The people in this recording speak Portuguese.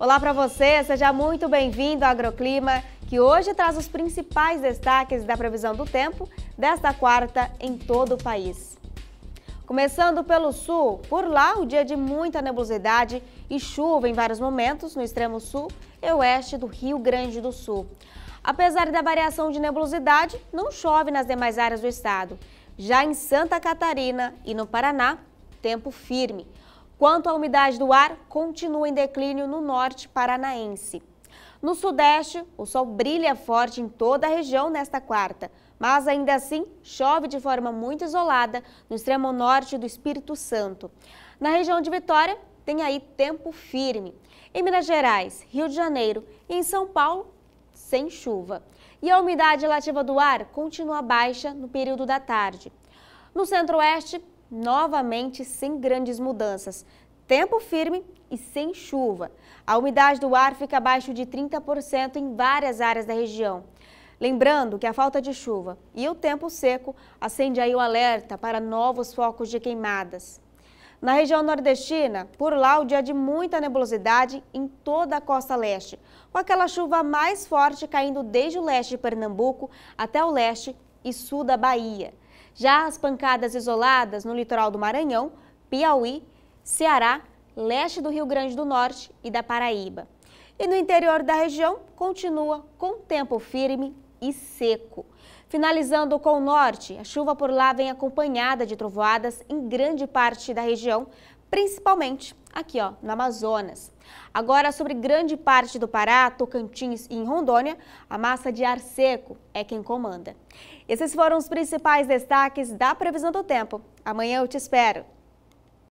Olá para você, seja muito bem-vindo ao Agroclima, que hoje traz os principais destaques da previsão do tempo desta quarta em todo o país. Começando pelo sul, por lá o dia de muita nebulosidade e chuva em vários momentos no extremo sul e oeste do Rio Grande do Sul. Apesar da variação de nebulosidade, não chove nas demais áreas do estado. Já em Santa Catarina e no Paraná, tempo firme. Quanto à umidade do ar, continua em declínio no norte paranaense. No sudeste, o sol brilha forte em toda a região nesta quarta, mas ainda assim chove de forma muito isolada no extremo norte do Espírito Santo. Na região de Vitória, tem aí tempo firme. Em Minas Gerais, Rio de Janeiro e em São Paulo, sem chuva. E a umidade relativa do ar continua baixa no período da tarde. No centro-oeste, novamente sem grandes mudanças. Tempo firme e sem chuva. A umidade do ar fica abaixo de 30% em várias áreas da região. Lembrando que a falta de chuva e o tempo seco acende aí o alerta para novos focos de queimadas. Na região nordestina, por lá o dia de muita nebulosidade em toda a costa leste, com aquela chuva mais forte caindo desde o leste de Pernambuco até o leste e sul da Bahia. Já as pancadas isoladas no litoral do Maranhão, Piauí, Ceará, leste do Rio Grande do Norte e da Paraíba. E no interior da região, continua com tempo firme e seco. Finalizando com o norte, a chuva por lá vem acompanhada de trovoadas em grande parte da região, principalmente aqui ó, no Amazonas. Agora, sobre grande parte do Pará, Tocantins e em Rondônia, a massa de ar seco é quem comanda. Esses foram os principais destaques da previsão do tempo. Amanhã eu te espero.